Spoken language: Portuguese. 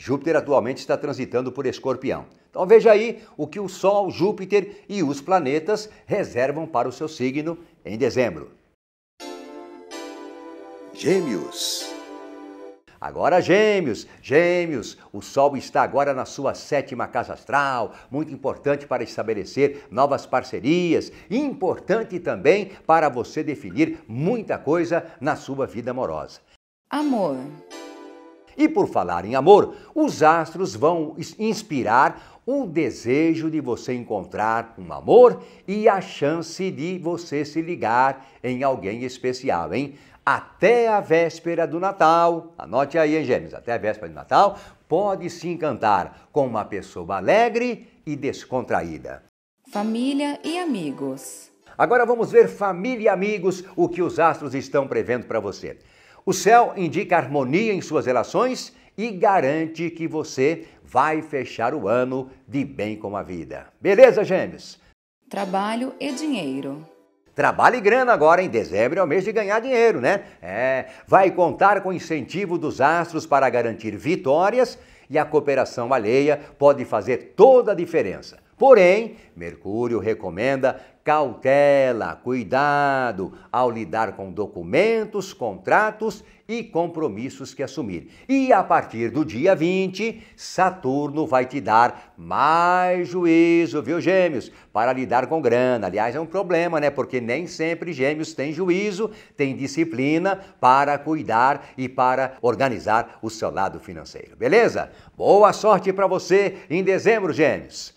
Júpiter atualmente está transitando por Escorpião. Então veja aí o que o Sol, Júpiter e os planetas reservam para o seu signo em dezembro. Gêmeos. Agora gêmeos, gêmeos, o Sol está agora na sua sétima casa astral, muito importante para estabelecer novas parcerias, importante também para você definir muita coisa na sua vida amorosa. Amor. E por falar em amor, os astros vão inspirar o desejo de você encontrar um amor e a chance de você se ligar em alguém especial, hein? Até a véspera do Natal, anote aí, hein, Gêmeos? Até a véspera do Natal, pode se encantar com uma pessoa alegre e descontraída. Família e amigos. Agora vamos ver família e amigos, o que os astros estão prevendo para você. O céu indica harmonia em suas relações e garante que você vai fechar o ano de bem com a vida. Beleza, Gêmeos? Trabalho e dinheiro. Trabalho e grana agora em dezembro é o mês de ganhar dinheiro, né? É, vai contar com incentivo dos astros para garantir vitórias e a cooperação alheia pode fazer toda a diferença. Porém, Mercúrio recomenda cautela, cuidado ao lidar com documentos, contratos e compromissos que assumir. E a partir do dia 20, Saturno vai te dar mais juízo, viu, Gêmeos? Para lidar com grana. Aliás, é um problema, né? Porque nem sempre Gêmeos tem juízo, tem disciplina para cuidar e para organizar o seu lado financeiro. Beleza? Boa sorte para você em dezembro, Gêmeos.